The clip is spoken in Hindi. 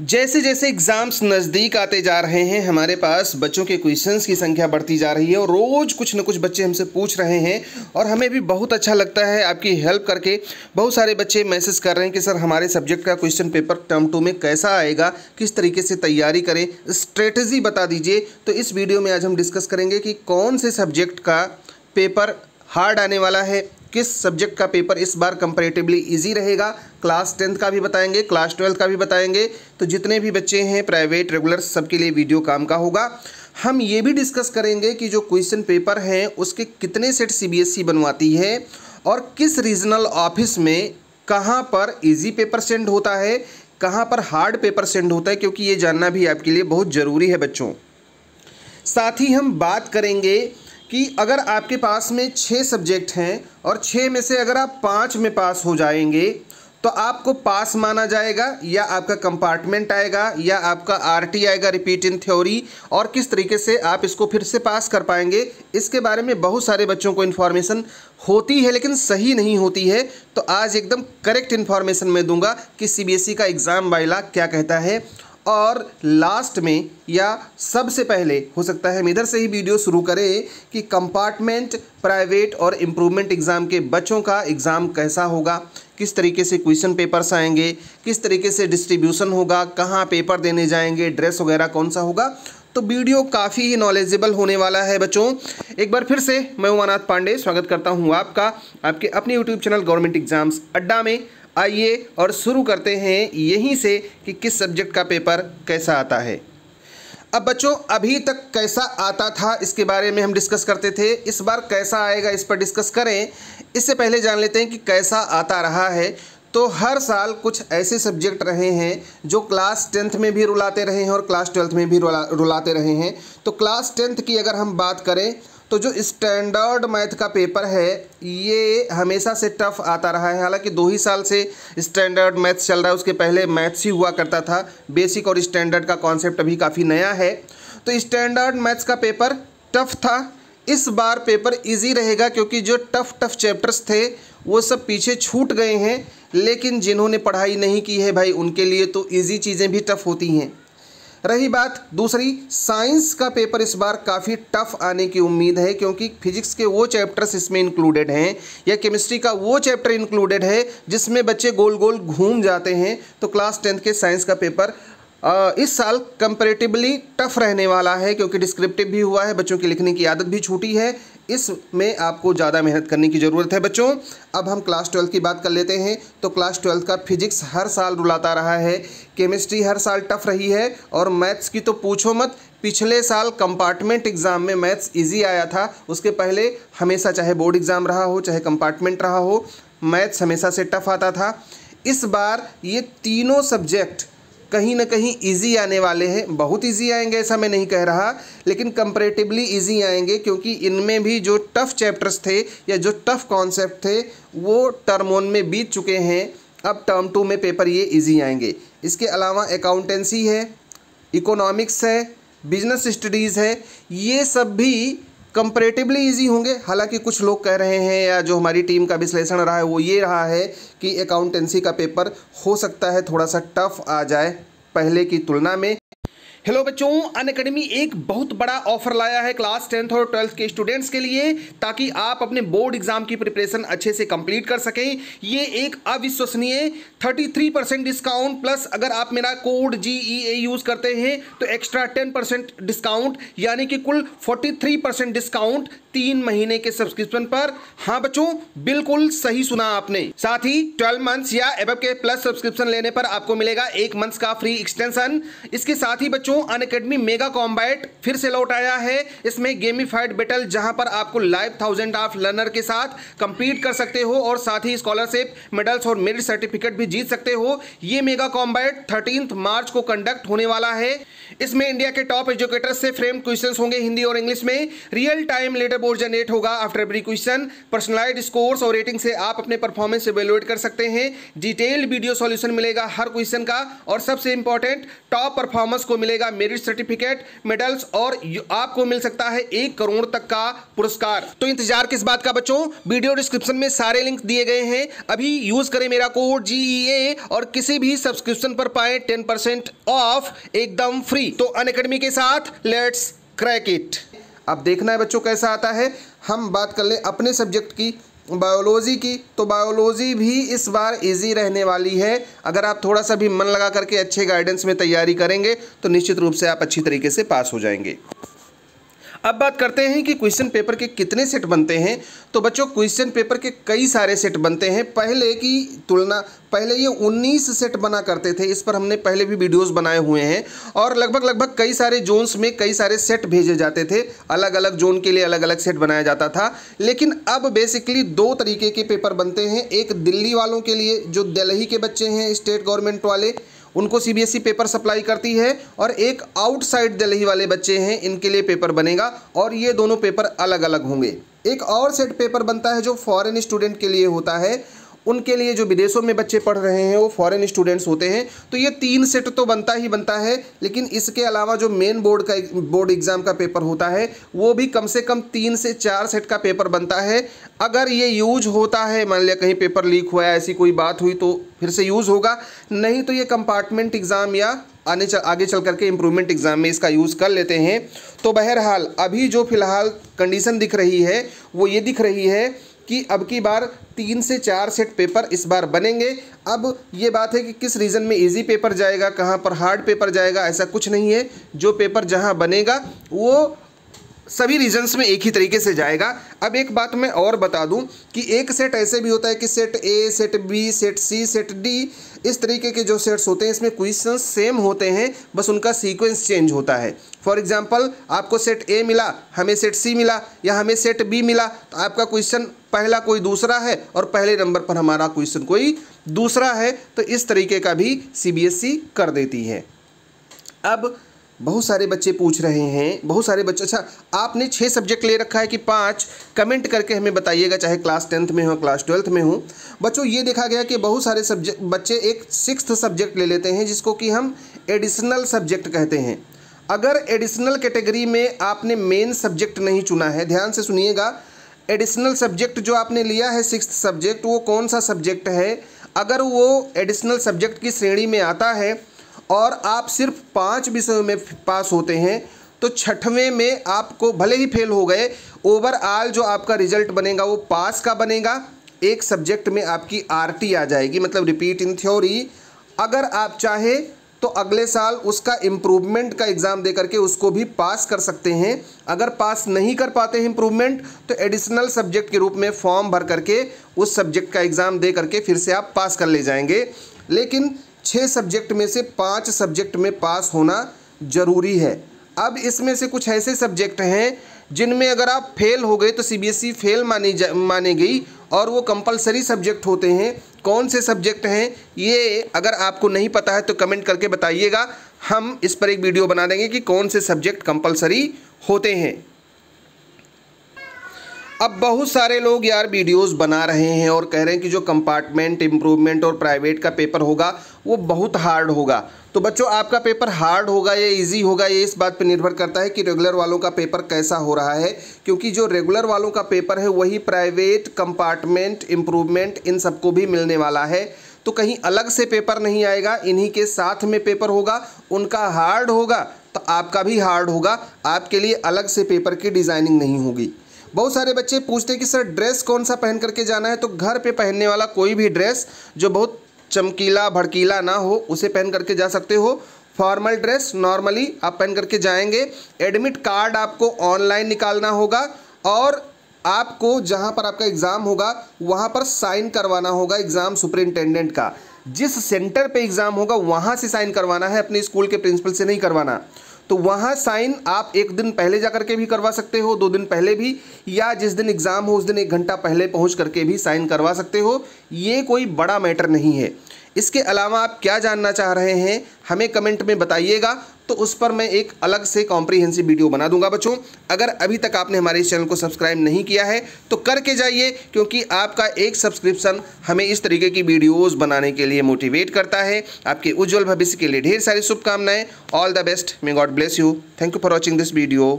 जैसे जैसे एग्ज़ाम्स नज़दीक आते जा रहे हैं हमारे पास बच्चों के क्वेश्चंस की संख्या बढ़ती जा रही है और रोज़ कुछ ना कुछ बच्चे हमसे पूछ रहे हैं और हमें भी बहुत अच्छा लगता है आपकी हेल्प करके बहुत सारे बच्चे मैसेज कर रहे हैं कि सर हमारे सब्जेक्ट का क्वेश्चन पेपर टर्म टू में कैसा आएगा किस तरीके से तैयारी करें स्ट्रेटजी बता दीजिए तो इस वीडियो में आज हम डिस्कस करेंगे कि कौन से सब्जेक्ट का पेपर हार्ड आने वाला है किस सब्जेक्ट का पेपर इस बार कंपेरेटिवली इजी रहेगा क्लास टेंथ का भी बताएंगे क्लास ट्वेल्थ का भी बताएंगे तो जितने भी बच्चे हैं प्राइवेट रेगुलर सबके लिए वीडियो काम का होगा हम ये भी डिस्कस करेंगे कि जो क्वेश्चन पेपर हैं उसके कितने सेट सी e बनवाती है और किस रीजनल ऑफिस में कहाँ पर ईजी पेपर सेंड होता है कहाँ पर हार्ड पेपर सेंड होता है क्योंकि ये जानना भी आपके लिए बहुत ज़रूरी है बच्चों साथ ही हम बात करेंगे कि अगर आपके पास में छः सब्जेक्ट हैं और छः में से अगर आप पाँच में पास हो जाएंगे तो आपको पास माना जाएगा या आपका कंपार्टमेंट आएगा या आपका आरटी आएगा रिपीट इन थ्योरी और किस तरीके से आप इसको फिर से पास कर पाएंगे इसके बारे में बहुत सारे बच्चों को इन्फॉर्मेशन होती है लेकिन सही नहीं होती है तो आज एकदम करेक्ट इन्फॉर्मेशन मैं दूंगा कि सीबीएसई e का एग्ज़ाम बाइला क्या कहता है और लास्ट में या सबसे पहले हो सकता है हम इधर से ही वीडियो शुरू करें कि कंपार्टमेंट प्राइवेट और इम्प्रूवमेंट एग्ज़ाम के बच्चों का एग्ज़ाम कैसा होगा किस तरीके से क्वेश्चन पेपर्स आएंगे किस तरीके से डिस्ट्रीब्यूशन होगा कहाँ पेपर देने जाएंगे ड्रेस वगैरह कौन सा होगा तो वीडियो काफ़ी ही नॉलेजेबल होने वाला है बच्चों एक बार फिर से मैं उमानाथ पांडे स्वागत करता हूँ आपका आपके अपने यूट्यूब चैनल गवर्नमेंट एग्जाम्स अड्डा में आइए और शुरू करते हैं यहीं से कि किस सब्जेक्ट का पेपर कैसा आता है अब बच्चों अभी तक कैसा आता था इसके बारे में हम डिस्कस करते थे इस बार कैसा आएगा इस पर डिस्कस करें इससे पहले जान लेते हैं कि कैसा आता रहा है तो हर साल कुछ ऐसे सब्जेक्ट रहे हैं जो क्लास टेंथ में भी रुलाते रहे हैं और क्लास ट्वेल्थ में भी रुला रुलाते रहे हैं तो क्लास टेंथ की अगर हम बात करें तो जो स्टैंडर्ड मैथ का पेपर है ये हमेशा से टफ आता रहा है हालांकि दो ही साल से स्टैंडर्ड मैथ्स चल रहा है उसके पहले मैथ्स ही हुआ करता था बेसिक और स्टैंडर्ड का कॉन्सेप्ट अभी काफ़ी नया है तो स्टैंडर्ड मैथ्स का पेपर टफ था इस बार पेपर इजी रहेगा क्योंकि जो टफ टफ चैप्टर्स थे वो सब पीछे छूट गए हैं लेकिन जिन्होंने पढ़ाई नहीं की है भाई उनके लिए तो ईजी चीज़ें भी टफ होती हैं रही बात दूसरी साइंस का पेपर इस बार काफ़ी टफ आने की उम्मीद है क्योंकि फिजिक्स के वो चैप्टर्स इसमें इंक्लूडेड हैं या केमिस्ट्री का वो चैप्टर इंक्लूडेड है जिसमें बच्चे गोल गोल घूम जाते हैं तो क्लास टेंथ के साइंस का पेपर इस साल कंपेरेटिवली टफ रहने वाला है क्योंकि डिस्क्रिप्टिव भी हुआ है बच्चों की लिखने की आदत भी छूटी है इसमें आपको ज़्यादा मेहनत करने की ज़रूरत है बच्चों अब हम क्लास ट्वेल्थ की बात कर लेते हैं तो क्लास ट्वेल्थ का फिजिक्स हर साल रुलाता रहा है केमिस्ट्री हर साल टफ रही है और मैथ्स की तो पूछो मत पिछले साल कंपार्टमेंट एग्ज़ाम में मैथ्स इजी आया था उसके पहले हमेशा चाहे बोर्ड एग्ज़ाम रहा हो चाहे कंपार्टमेंट रहा हो मैथ्स हमेशा से टफ आता था इस बार ये तीनों सब्जेक्ट कहीं ना कहीं इजी आने वाले हैं बहुत इजी आएंगे ऐसा मैं नहीं कह रहा लेकिन कंपेरेटिवली इजी आएंगे क्योंकि इनमें भी जो टफ़ चैप्टर्स थे या जो टफ़ कॉन्सेप्ट थे वो टर्म वन में बीत चुके हैं अब टर्म टू में पेपर ये इजी आएंगे इसके अलावा अकाउंटेंसी है इकोनॉमिक्स है बिजनेस स्टडीज़ है ये सब भी कंपेरेटिवली इजी होंगे हालांकि कुछ लोग कह रहे हैं या जो हमारी टीम का विश्लेषण रहा है वो ये रहा है कि अकाउंटेंसी का पेपर हो सकता है थोड़ा सा टफ आ जाए पहले की तुलना में हेलो बच्चों अन अकेडमी एक बहुत बड़ा ऑफर लाया है क्लास टेंथ और ट्वेल्थ के स्टूडेंट्स के लिए ताकि आप अपने बोर्ड एग्जाम की प्रिपरेशन अच्छे से कंप्लीट कर सकें ये एक अविश्वसनीय 33 परसेंट डिस्काउंट प्लस अगर आप मेरा कोड जी ई ए यूज़ करते हैं तो एक्स्ट्रा 10 परसेंट डिस्काउंट यानी कि कुल 43 परसेंट डिस्काउंट तीन महीने के सब्सक्रिप्शन पर हाँ बच्चों बिल्कुल सही सुना आपने साथ ही ट्वेल्व मंथ्स या एब के प्लस सब्सक्रिप्शन लेने पर आपको मिलेगा एक मंथ्स का फ्री एक्सटेंशन इसके साथ ही बच्चों new Unacademy mega combat फिर से लौट आया है इसमें गेमीफाइड बेटल जहां पर आपको लाइव थाउजेंड ऑफ लर्नर के साथ कंपीट कर सकते हो और साथ ही स्कॉलरशिप मेडल्स और मेरिट सर्टिफिकेट भी जीत सकते हो ये मेगा कॉम्बैट थर्टीन मार्च को कंडक्ट होने वाला है इसमें इंडिया के टॉप एजुकेटर्स से फ्रेम क्वेश्चन होंगे हिंदी और इंग्लिश में real time leaderboard generate होगा after every question personalise score और रेटिंग से आप अपने परफॉर्मेंस एवेलुएट कर सकते हैं डिटेल्ड वीडियो सॉल्यूशन मिलेगा हर क्वेश्चन का और सबसे इंपॉर्टेंट टॉप परफॉर्मेंस को मिलेगा मिलेगा मेरिट सर्टिफिकेट मेडल्स और आपको मिल सकता है एक करोड़ तक का पुरस्कार तो इंतजार किस बात का बच्चों वीडियो डिस्क्रिप्शन में सारे लिंक दिए गए हैं अभी यूज करें मेरा कोड जी e और किसी भी सब्सक्रिप्शन पर पाए टेन ऑफ एकदम फ्री तो अन के साथ लेट्स क्रैक इट अब देखना है बच्चों कैसा आता है हम बात कर लें अपने सब्जेक्ट की बायोलॉजी की तो बायोलॉजी भी इस बार इजी रहने वाली है अगर आप थोड़ा सा भी मन लगा करके अच्छे गाइडेंस में तैयारी करेंगे तो निश्चित रूप से आप अच्छी तरीके से पास हो जाएंगे अब बात करते हैं कि क्वेश्चन पेपर के कितने सेट बनते हैं तो बच्चों क्वेश्चन पेपर के कई सारे सेट बनते हैं पहले की तुलना पहले ये 19 सेट बना करते थे इस पर हमने पहले भी वीडियोस बनाए हुए हैं और लगभग लगभग कई सारे जोन्स में कई सारे सेट भेजे जाते थे अलग अलग जोन के लिए अलग अलग सेट बनाया जाता था लेकिन अब बेसिकली दो तरीके के पेपर बनते हैं एक दिल्ली वालों के लिए जो दिल्ली के बच्चे हैं स्टेट गवर्नमेंट वाले उनको सीबीएसई पेपर सप्लाई करती है और एक आउटसाइड दिल्ली वाले बच्चे हैं इनके लिए पेपर बनेगा और ये दोनों पेपर अलग अलग होंगे एक और सेट पेपर बनता है जो फॉरेन स्टूडेंट के लिए होता है उनके लिए जो विदेशों में बच्चे पढ़ रहे हैं वो फॉरेन स्टूडेंट्स होते हैं तो ये तीन सेट तो बनता ही बनता है लेकिन इसके अलावा जो मेन बोर्ड का बोर्ड एग्ज़ाम का पेपर होता है वो भी कम से कम तीन से चार सेट का पेपर बनता है अगर ये यूज होता है मान लिया कहीं पेपर लीक हुआ ऐसी कोई बात हुई तो फिर से यूज़ होगा नहीं तो ये कंपार्टमेंट एग्ज़ाम या आने चल आगे चल करके इम्प्रूवमेंट एग्ज़ाम में इसका यूज़ कर लेते हैं तो बहरहाल अभी जो फ़िलहाल कंडीशन दिख रही है वो ये दिख रही है कि अब की बार तीन से चार सेट पेपर इस बार बनेंगे अब ये बात है कि किस रीज़न में इजी पेपर जाएगा कहाँ पर हार्ड पेपर जाएगा ऐसा कुछ नहीं है जो पेपर जहाँ बनेगा वो सभी रीजन्स में एक ही तरीके से जाएगा अब एक बात मैं और बता दूं कि एक सेट ऐसे भी होता है कि set A set B set C set D इस तरीके के जो सेट्स होते हैं इसमें क्वेश्चन सेम होते हैं बस उनका सीक्वेंस चेंज होता है फॉर एग्जाम्पल आपको सेट ए मिला हमें सेट सी मिला या हमें सेट बी मिला तो आपका क्वेश्चन पहला कोई दूसरा है और पहले नंबर पर हमारा क्वेश्चन कोई दूसरा है तो इस तरीके का भी सी e कर देती है अब बहुत सारे बच्चे पूछ रहे हैं बहुत सारे बच्चे अच्छा आपने छः सब्जेक्ट ले रखा है कि पाँच कमेंट करके हमें बताइएगा चाहे क्लास टेंथ में हो क्लास ट्वेल्थ में हो बच्चों ये देखा गया कि बहुत सारे सब्जेक्ट बच्चे एक सिक्स्थ सब्जेक्ट ले लेते हैं जिसको कि हम एडिशनल सब्जेक्ट कहते हैं अगर एडिशनल कैटेगरी में आपने मेन सब्जेक्ट नहीं चुना है ध्यान से सुनिएगा एडिशनल सब्जेक्ट जो आपने लिया है सिक्स सब्जेक्ट वो कौन सा सब्जेक्ट है अगर वो एडिशनल सब्जेक्ट की श्रेणी में आता है और आप सिर्फ पाँच विषयों में पास होते हैं तो छठवें में आपको भले ही फेल हो गए ओवरऑल जो आपका रिजल्ट बनेगा वो पास का बनेगा एक सब्जेक्ट में आपकी आरटी आ जाएगी मतलब रिपीट इन थ्योरी अगर आप चाहें तो अगले साल उसका इम्प्रूवमेंट का एग्ज़ाम दे करके उसको भी पास कर सकते हैं अगर पास नहीं कर पाते हैं इम्प्रूवमेंट तो एडिशनल सब्जेक्ट के रूप में फॉर्म भर करके उस सब्जेक्ट का एग्ज़ाम दे करके फिर से आप पास कर ले जाएंगे लेकिन छः सब्जेक्ट में से पाँच सब्जेक्ट में पास होना ज़रूरी है अब इसमें से कुछ ऐसे सब्जेक्ट हैं जिनमें अगर आप फेल हो गए तो सीबीएसई फेल e मानी जा माने गई और वो कंपलसरी सब्जेक्ट होते हैं कौन से सब्जेक्ट हैं ये अगर आपको नहीं पता है तो कमेंट करके बताइएगा हम इस पर एक वीडियो बना देंगे कि कौन से सब्जेक्ट कंपलसरी होते हैं अब बहुत सारे लोग यार वीडियोस बना रहे हैं और कह रहे हैं कि जो कंपार्टमेंट इम्प्रूवमेंट और प्राइवेट का पेपर होगा वो बहुत हार्ड होगा तो बच्चों आपका पेपर हार्ड होगा या इजी होगा ये इस बात पर निर्भर करता है कि रेगुलर वालों का पेपर कैसा हो रहा है क्योंकि जो रेगुलर वालों का पेपर है वही प्राइवेट कंपार्टमेंट इम्प्रूवमेंट इन सबको भी मिलने वाला है तो कहीं अलग से पेपर नहीं आएगा इन्हीं के साथ में पेपर होगा उनका हार्ड होगा तो आपका भी हार्ड होगा आपके लिए अलग से पेपर की डिज़ाइनिंग नहीं होगी बहुत सारे बच्चे पूछते हैं कि सर ड्रेस कौन सा पहन करके जाना है तो घर पे पहनने वाला कोई भी ड्रेस जो बहुत चमकीला भड़कीला ना हो उसे पहन करके जा सकते हो फॉर्मल ड्रेस नॉर्मली आप पहन करके जाएंगे एडमिट कार्ड आपको ऑनलाइन निकालना होगा और आपको जहाँ पर आपका एग्ज़ाम होगा वहाँ पर साइन करवाना होगा एग्ज़ाम सुपरिंटेंडेंट का जिस सेंटर पे एग्ज़ाम होगा वहाँ से साइन करवाना है अपने स्कूल के प्रिंसिपल से नहीं करवाना तो वहाँ साइन आप एक दिन पहले जा करके भी करवा सकते हो दो दिन पहले भी या जिस दिन एग्ज़ाम हो उस दिन एक घंटा पहले पहुँच करके भी साइन करवा सकते हो ये कोई बड़ा मैटर नहीं है इसके अलावा आप क्या जानना चाह रहे हैं हमें कमेंट में बताइएगा तो उस पर मैं एक अलग से कॉम्प्रीहेंसिव वीडियो बना दूंगा बच्चों अगर अभी तक आपने हमारे इस चैनल को सब्सक्राइब नहीं किया है तो करके जाइए क्योंकि आपका एक सब्सक्रिप्शन हमें इस तरीके की वीडियोस बनाने के लिए मोटिवेट करता है आपके उज्जवल भविष्य के लिए ढेर सारी शुभकामनाएं all the best may God bless you thank you for watching this video